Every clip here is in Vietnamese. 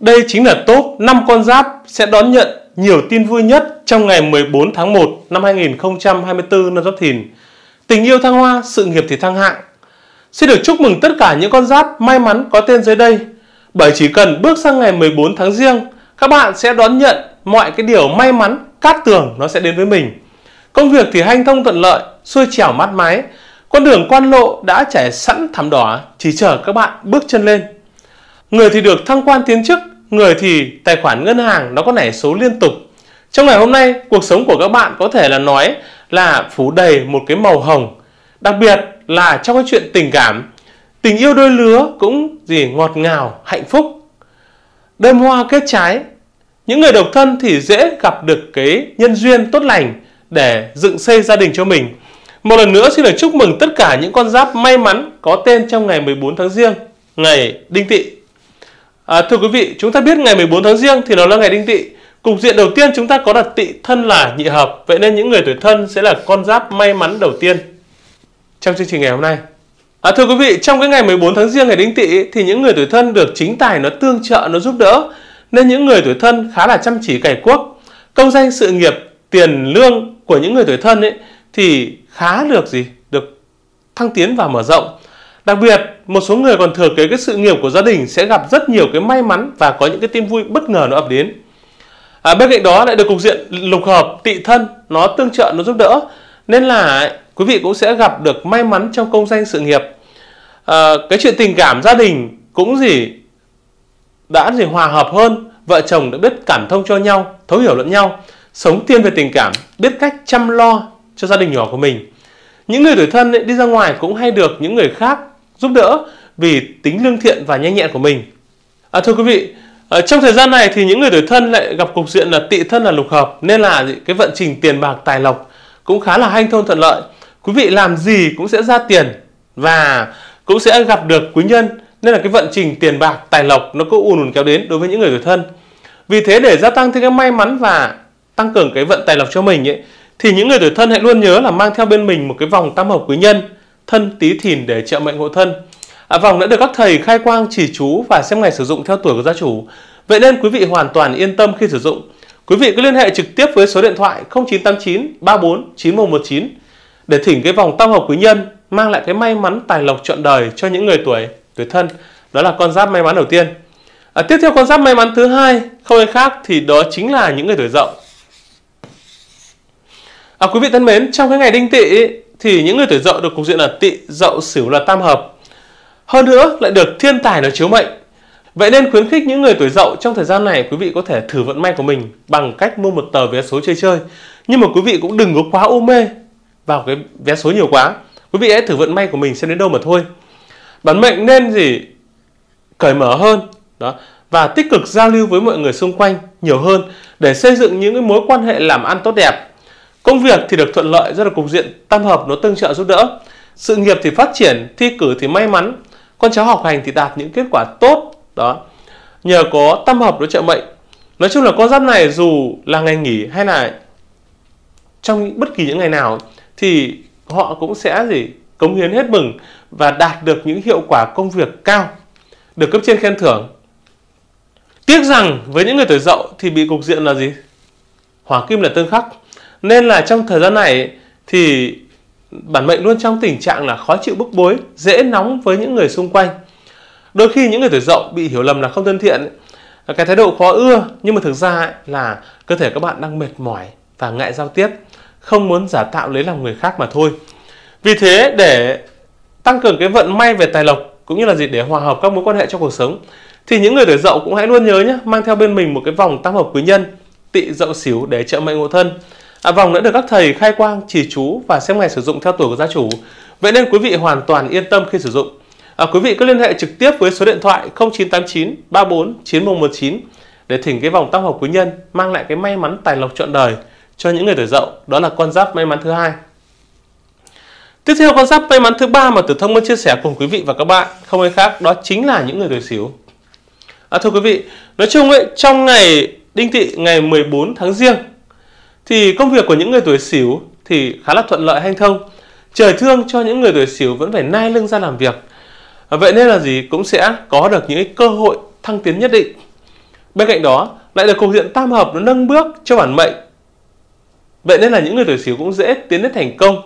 Đây chính là top 5 con giáp sẽ đón nhận nhiều tin vui nhất trong ngày 14 tháng 1 năm 2024 năm Giáp Thìn. Tình yêu thăng hoa, sự nghiệp thì thăng hạng. Xin được chúc mừng tất cả những con giáp may mắn có tên dưới đây. Bởi chỉ cần bước sang ngày 14 tháng riêng, các bạn sẽ đón nhận mọi cái điều may mắn, cát tường nó sẽ đến với mình. Công việc thì hanh thông thuận lợi, xuôi chèo mát mái. Con đường quan lộ đã trải sẵn thảm đỏ, chỉ chờ các bạn bước chân lên người thì được thăng quan tiến chức, người thì tài khoản ngân hàng nó có nảy số liên tục. Trong ngày hôm nay, cuộc sống của các bạn có thể là nói là phủ đầy một cái màu hồng. Đặc biệt là trong cái chuyện tình cảm, tình yêu đôi lứa cũng gì ngọt ngào, hạnh phúc. Đơm hoa kết trái. Những người độc thân thì dễ gặp được cái nhân duyên tốt lành để dựng xây gia đình cho mình. Một lần nữa xin được chúc mừng tất cả những con giáp may mắn có tên trong ngày 14 tháng riêng, ngày Đinh Tỵ À, thưa quý vị, chúng ta biết ngày 14 tháng riêng thì nó là ngày đinh tỵ. Cục diện đầu tiên chúng ta có đặt tỵ thân là nhị hợp, vậy nên những người tuổi thân sẽ là con giáp may mắn đầu tiên trong chương trình ngày hôm nay. À, thưa quý vị, trong cái ngày 14 tháng riêng ngày đinh tỵ thì những người tuổi thân được chính tài nó tương trợ, nó giúp đỡ. Nên những người tuổi thân khá là chăm chỉ cải quốc Công danh sự nghiệp, tiền lương của những người tuổi thân ấy thì khá được gì? Được thăng tiến và mở rộng. Đặc biệt, một số người còn thừa kế cái sự nghiệp của gia đình sẽ gặp rất nhiều cái may mắn và có những cái tin vui bất ngờ nó ập đến. À, bên cạnh đó lại được cục diện lục hợp tị thân nó tương trợ nó giúp đỡ nên là quý vị cũng sẽ gặp được may mắn trong công danh sự nghiệp. À, cái chuyện tình cảm gia đình cũng gì đã gì hòa hợp hơn, vợ chồng đã biết cảm thông cho nhau, thấu hiểu lẫn nhau, sống tiên về tình cảm, biết cách chăm lo cho gia đình nhỏ của mình. Những người tuổi thân ấy, đi ra ngoài cũng hay được những người khác giúp đỡ vì tính lương thiện và nhanh nhẹn của mình. À, thưa quý vị, à, trong thời gian này thì những người tuổi thân lại gặp cục diện là tị thân là lục hợp nên là cái vận trình tiền bạc tài lộc cũng khá là hanh thông thuận lợi. Quý vị làm gì cũng sẽ ra tiền và cũng sẽ gặp được quý nhân nên là cái vận trình tiền bạc tài lộc nó cứ ùn ùn kéo đến đối với những người tuổi thân. Vì thế để gia tăng thêm cái may mắn và tăng cường cái vận tài lộc cho mình ấy thì những người tuổi thân hãy luôn nhớ là mang theo bên mình một cái vòng tam hợp quý nhân thân tí thìn để trợ mệnh hộ thân. À, vòng đã được các thầy khai quang chỉ chú và xem ngày sử dụng theo tuổi của gia chủ. Vậy nên quý vị hoàn toàn yên tâm khi sử dụng. Quý vị cứ liên hệ trực tiếp với số điện thoại 0989 34 9119 để thỉnh cái vòng tam hợp quý nhân mang lại cái may mắn tài lộc trọn đời cho những người tuổi tuổi thân. Đó là con giáp may mắn đầu tiên. À, tiếp theo con giáp may mắn thứ hai không ai khác thì đó chính là những người tuổi dậu. À, quý vị thân mến, trong cái ngày đinh tỵ thì những người tuổi dậu được cục diện là tị dậu sửu là tam hợp hơn nữa lại được thiên tài là chiếu mệnh Vậy nên khuyến khích những người tuổi dậu trong thời gian này quý vị có thể thử vận may của mình bằng cách mua một tờ vé số chơi chơi. Nhưng mà quý vị cũng đừng có quá ô mê vào cái vé số nhiều quá. Quý vị hãy thử vận may của mình xem đến đâu mà thôi. Bản mệnh nên gì cởi mở hơn đó và tích cực giao lưu với mọi người xung quanh nhiều hơn để xây dựng những cái mối quan hệ làm ăn tốt đẹp Công việc thì được thuận lợi rất là cục diện tam hợp nó tương trợ giúp đỡ. Sự nghiệp thì phát triển, thi cử thì may mắn, con cháu học hành thì đạt những kết quả tốt đó. Nhờ có tam hợp nó trợ mệnh. Nói chung là con giáp này dù là ngày nghỉ hay là trong bất kỳ những ngày nào thì họ cũng sẽ gì cống hiến hết mừng và đạt được những hiệu quả công việc cao được cấp trên khen thưởng tiếc rằng với những người tuổi dậu thì bị cục diện là gì hỏa kim là tương khắc nên là trong thời gian này thì bản mệnh luôn trong tình trạng là khó chịu bức bối dễ nóng với những người xung quanh đôi khi những người tuổi dậu bị hiểu lầm là không thân thiện cái thái độ khó ưa nhưng mà thực ra là cơ thể các bạn đang mệt mỏi và ngại giao tiếp không muốn giả tạo lấy lòng người khác mà thôi vì thế để tăng cường cái vận may về tài lộc cũng như là gì để hòa hợp các mối quan hệ trong cuộc sống thì những người tuổi dậu cũng hãy luôn nhớ nhé mang theo bên mình một cái vòng tam hợp quý nhân tị dậu xỉu để trợ mệnh ngộ thân À, vòng nữa được các thầy khai quang, chỉ chú và xem ngày sử dụng theo tuổi của gia chủ. Vậy nên quý vị hoàn toàn yên tâm khi sử dụng. À, quý vị cứ liên hệ trực tiếp với số điện thoại 0989 34 9119 để thỉnh cái vòng tam hợp quý nhân mang lại cái may mắn tài lộc trọn đời cho những người tuổi dậu. Đó là con giáp may mắn thứ hai. Tiếp theo con giáp may mắn thứ ba mà Tử Thông muốn chia sẻ cùng quý vị và các bạn không ai khác đó chính là những người tuổi xỉu. À, thưa quý vị, nói chung ấy, trong ngày Đinh Tị ngày 14 tháng riêng thì công việc của những người tuổi xỉu thì khá là thuận lợi hanh thông. Trời thương cho những người tuổi xỉu vẫn phải nai lưng ra làm việc. vậy nên là gì cũng sẽ có được những cơ hội thăng tiến nhất định. Bên cạnh đó, lại được cục diện tam hợp nó nâng bước cho bản mệnh. Vậy nên là những người tuổi xỉu cũng dễ tiến đến thành công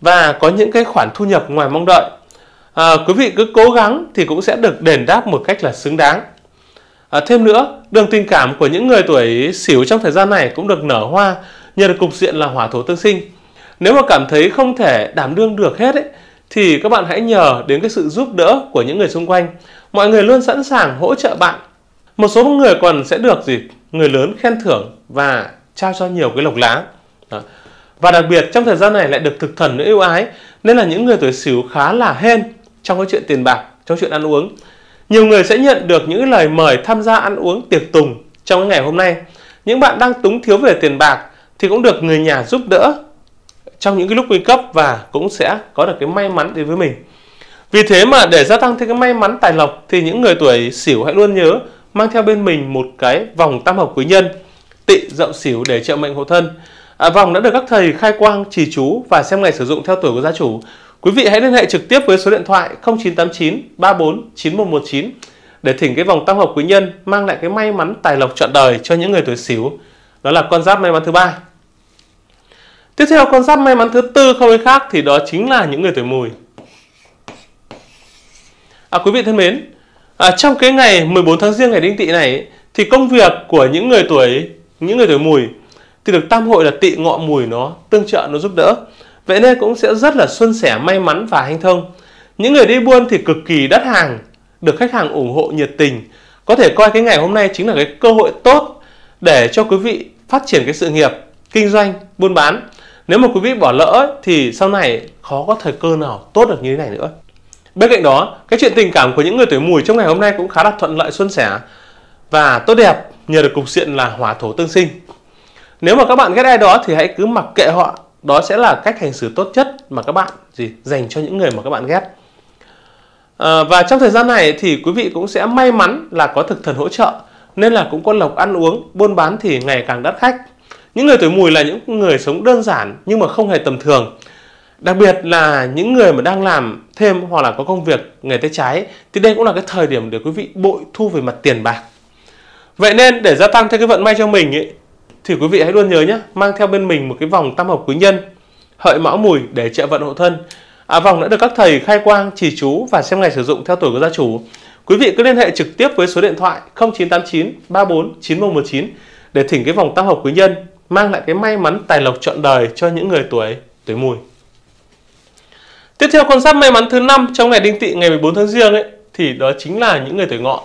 và có những cái khoản thu nhập ngoài mong đợi. À, quý vị cứ cố gắng thì cũng sẽ được đền đáp một cách là xứng đáng. À, thêm nữa, đường tình cảm của những người tuổi xỉu trong thời gian này cũng được nở hoa nhờ được cục diện là hỏa thổ tương sinh. Nếu mà cảm thấy không thể đảm đương được hết ấy, thì các bạn hãy nhờ đến cái sự giúp đỡ của những người xung quanh. Mọi người luôn sẵn sàng hỗ trợ bạn. Một số người còn sẽ được gì? Người lớn khen thưởng và trao cho nhiều cái lộc lá. Đó. Và đặc biệt trong thời gian này lại được thực thần nữa yêu ái nên là những người tuổi xỉu khá là hên trong cái chuyện tiền bạc, trong chuyện ăn uống nhiều người sẽ nhận được những lời mời tham gia ăn uống tiệc tùng trong ngày hôm nay. Những bạn đang túng thiếu về tiền bạc thì cũng được người nhà giúp đỡ trong những cái lúc nguy cấp và cũng sẽ có được cái may mắn đến với mình. Vì thế mà để gia tăng thêm cái may mắn tài lộc thì những người tuổi sửu hãy luôn nhớ mang theo bên mình một cái vòng tam hợp quý nhân tị dậu sửu để trợ mệnh hộ thân. À, vòng đã được các thầy khai quang, chỉ chú và xem ngày sử dụng theo tuổi của gia chủ. Quý vị hãy liên hệ trực tiếp với số điện thoại 0989 34 9119 để thỉnh cái vòng tam hợp quý nhân mang lại cái may mắn tài lộc trọn đời cho những người tuổi xíu Đó là con giáp may mắn thứ ba. Tiếp theo con giáp may mắn thứ tư không ai khác thì đó chính là những người tuổi mùi. À, quý vị thân mến, à, trong cái ngày 14 tháng riêng ngày đinh tỵ này thì công việc của những người tuổi những người tuổi mùi thì được tam hội là tỵ ngọ mùi nó tương trợ nó giúp đỡ Vậy nên cũng sẽ rất là xuân sẻ may mắn và hanh thông Những người đi buôn thì cực kỳ đắt hàng Được khách hàng ủng hộ nhiệt tình Có thể coi cái ngày hôm nay chính là cái cơ hội tốt Để cho quý vị phát triển cái sự nghiệp Kinh doanh, buôn bán Nếu mà quý vị bỏ lỡ thì sau này khó có thời cơ nào tốt được như thế này nữa Bên cạnh đó, cái chuyện tình cảm của những người tuổi mùi trong ngày hôm nay cũng khá là thuận lợi xuân sẻ và tốt đẹp nhờ được cục diện là hỏa thổ tương sinh. Nếu mà các bạn ghét ai đó thì hãy cứ mặc kệ họ đó sẽ là cách hành xử tốt nhất mà các bạn gì dành cho những người mà các bạn ghét à, và trong thời gian này thì quý vị cũng sẽ may mắn là có thực thần hỗ trợ nên là cũng có lộc ăn uống buôn bán thì ngày càng đắt khách những người tuổi mùi là những người sống đơn giản nhưng mà không hề tầm thường đặc biệt là những người mà đang làm thêm hoặc là có công việc nghề tay trái thì đây cũng là cái thời điểm để quý vị bội thu về mặt tiền bạc vậy nên để gia tăng thêm cái vận may cho mình ấy, thì quý vị hãy luôn nhớ nhé mang theo bên mình một cái vòng tam hợp quý nhân hợi mão mùi để trợ vận hộ thân à, vòng đã được các thầy khai quang chỉ chú và xem ngày sử dụng theo tuổi của gia chủ quý vị cứ liên hệ trực tiếp với số điện thoại 0989 34 9119 để thỉnh cái vòng tam hợp quý nhân mang lại cái may mắn tài lộc trọn đời cho những người tuổi tuổi mùi tiếp theo con giáp may mắn thứ năm trong ngày đinh tỵ ngày 14 tháng giêng ấy thì đó chính là những người tuổi ngọ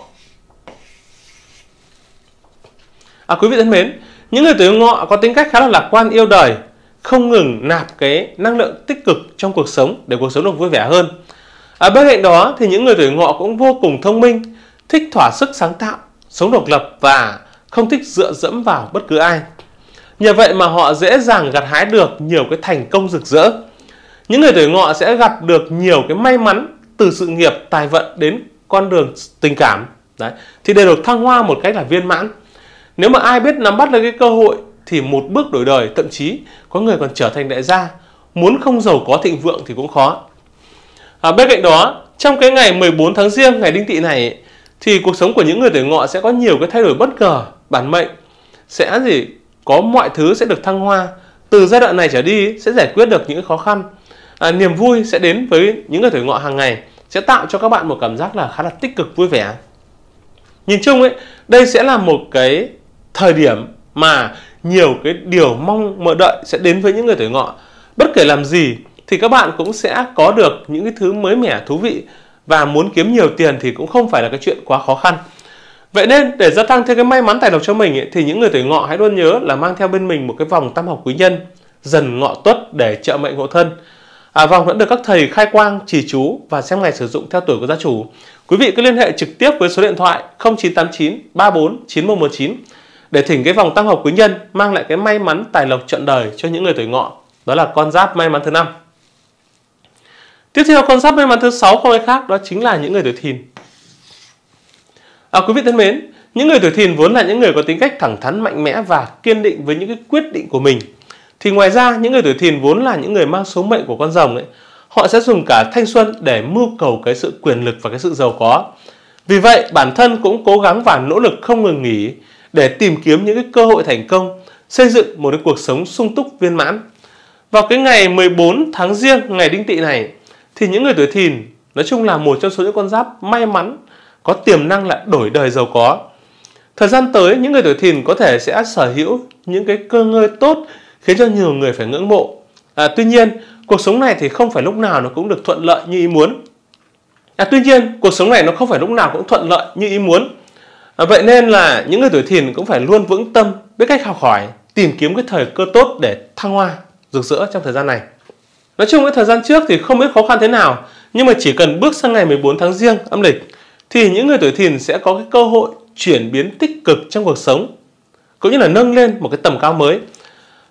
à quý vị thân mến những người tuổi ngọ có tính cách khá là lạc quan yêu đời, không ngừng nạp cái năng lượng tích cực trong cuộc sống để cuộc sống được vui vẻ hơn. À, bên cạnh đó thì những người tuổi ngọ cũng vô cùng thông minh, thích thỏa sức sáng tạo, sống độc lập và không thích dựa dẫm vào bất cứ ai. Nhờ vậy mà họ dễ dàng gặt hái được nhiều cái thành công rực rỡ. Những người tuổi ngọ sẽ gặp được nhiều cái may mắn từ sự nghiệp, tài vận đến con đường tình cảm. Đấy. Thì đều được thăng hoa một cách là viên mãn. Nếu mà ai biết nắm bắt được cái cơ hội thì một bước đổi đời thậm chí có người còn trở thành đại gia. Muốn không giàu có thịnh vượng thì cũng khó. À, bên cạnh đó, trong cái ngày 14 tháng riêng ngày đinh tỵ này thì cuộc sống của những người tuổi ngọ sẽ có nhiều cái thay đổi bất ngờ, bản mệnh sẽ gì có mọi thứ sẽ được thăng hoa. Từ giai đoạn này trở đi sẽ giải quyết được những khó khăn. À, niềm vui sẽ đến với những người tuổi ngọ hàng ngày sẽ tạo cho các bạn một cảm giác là khá là tích cực vui vẻ. Nhìn chung ấy, đây sẽ là một cái thời điểm mà nhiều cái điều mong mơ đợi sẽ đến với những người tuổi ngọ bất kể làm gì thì các bạn cũng sẽ có được những cái thứ mới mẻ thú vị và muốn kiếm nhiều tiền thì cũng không phải là cái chuyện quá khó khăn vậy nên để gia tăng thêm cái may mắn tài lộc cho mình ấy, thì những người tuổi ngọ hãy luôn nhớ là mang theo bên mình một cái vòng tam học quý nhân dần ngọ tuất để trợ mệnh hộ thân à, vòng vẫn được các thầy khai quang chỉ chú và xem ngày sử dụng theo tuổi của gia chủ quý vị cứ liên hệ trực tiếp với số điện thoại 0989 34 9119 để thỉnh cái vòng tam hợp quý nhân mang lại cái may mắn tài lộc trọn đời cho những người tuổi ngọ đó là con giáp may mắn thứ năm tiếp theo con giáp may mắn thứ sáu không ai khác đó chính là những người tuổi thìn à, quý vị thân mến những người tuổi thìn vốn là những người có tính cách thẳng thắn mạnh mẽ và kiên định với những cái quyết định của mình thì ngoài ra những người tuổi thìn vốn là những người mang số mệnh của con rồng ấy họ sẽ dùng cả thanh xuân để mưu cầu cái sự quyền lực và cái sự giàu có vì vậy bản thân cũng cố gắng và nỗ lực không ngừng nghỉ để tìm kiếm những cái cơ hội thành công, xây dựng một cái cuộc sống sung túc viên mãn. Vào cái ngày 14 tháng riêng ngày đinh tỵ này thì những người tuổi thìn nói chung là một trong số những con giáp may mắn có tiềm năng là đổi đời giàu có. Thời gian tới những người tuổi thìn có thể sẽ sở hữu những cái cơ ngơi tốt khiến cho nhiều người phải ngưỡng mộ. À, tuy nhiên cuộc sống này thì không phải lúc nào nó cũng được thuận lợi như ý muốn. À, tuy nhiên cuộc sống này nó không phải lúc nào cũng thuận lợi như ý muốn À, vậy nên là những người tuổi thìn cũng phải luôn vững tâm biết cách học hỏi tìm kiếm cái thời cơ tốt để thăng hoa rực rỡ trong thời gian này nói chung cái thời gian trước thì không biết khó khăn thế nào nhưng mà chỉ cần bước sang ngày 14 tháng riêng âm lịch thì những người tuổi thìn sẽ có cái cơ hội chuyển biến tích cực trong cuộc sống cũng như là nâng lên một cái tầm cao mới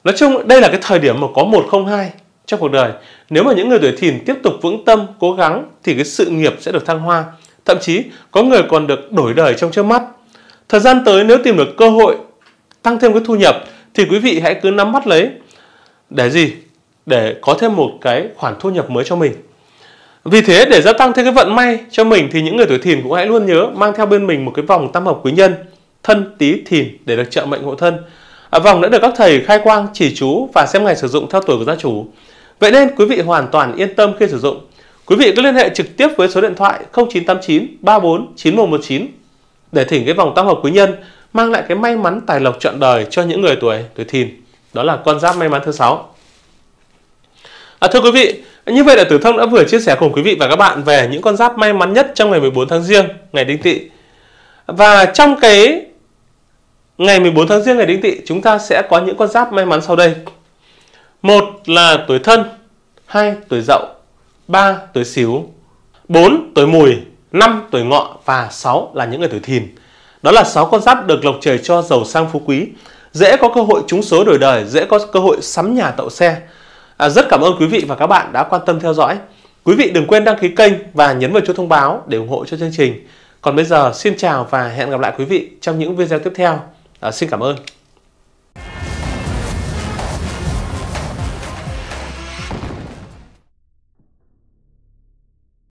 nói chung đây là cái thời điểm mà có một không hai trong cuộc đời nếu mà những người tuổi thìn tiếp tục vững tâm cố gắng thì cái sự nghiệp sẽ được thăng hoa thậm chí có người còn được đổi đời trong trước mắt Thời gian tới nếu tìm được cơ hội tăng thêm cái thu nhập thì quý vị hãy cứ nắm bắt lấy để gì? Để có thêm một cái khoản thu nhập mới cho mình. Vì thế để gia tăng thêm cái vận may cho mình thì những người tuổi thìn cũng hãy luôn nhớ mang theo bên mình một cái vòng tam hợp quý nhân thân tí thìn để được trợ mệnh hộ thân. À, vòng đã được các thầy khai quang chỉ chú và xem ngày sử dụng theo tuổi của gia chủ. Vậy nên quý vị hoàn toàn yên tâm khi sử dụng. Quý vị cứ liên hệ trực tiếp với số điện thoại 0989 34 9119 để thỉnh cái vòng tam hợp quý nhân mang lại cái may mắn tài lộc trọn đời cho những người tuổi tuổi thìn đó là con giáp may mắn thứ sáu à, thưa quý vị như vậy là tử thông đã vừa chia sẻ cùng quý vị và các bạn về những con giáp may mắn nhất trong ngày 14 tháng riêng ngày đinh tỵ và trong cái ngày 14 tháng riêng ngày đinh tỵ chúng ta sẽ có những con giáp may mắn sau đây một là tuổi thân hai tuổi dậu ba tuổi xíu bốn tuổi mùi 5 tuổi ngọ và 6 là những người tuổi thìn. Đó là 6 con giáp được lộc trời cho giàu sang phú quý, dễ có cơ hội trúng số đổi đời, dễ có cơ hội sắm nhà tậu xe. À, rất cảm ơn quý vị và các bạn đã quan tâm theo dõi. Quý vị đừng quên đăng ký kênh và nhấn vào chuông thông báo để ủng hộ cho chương trình. Còn bây giờ xin chào và hẹn gặp lại quý vị trong những video tiếp theo. À, xin cảm ơn.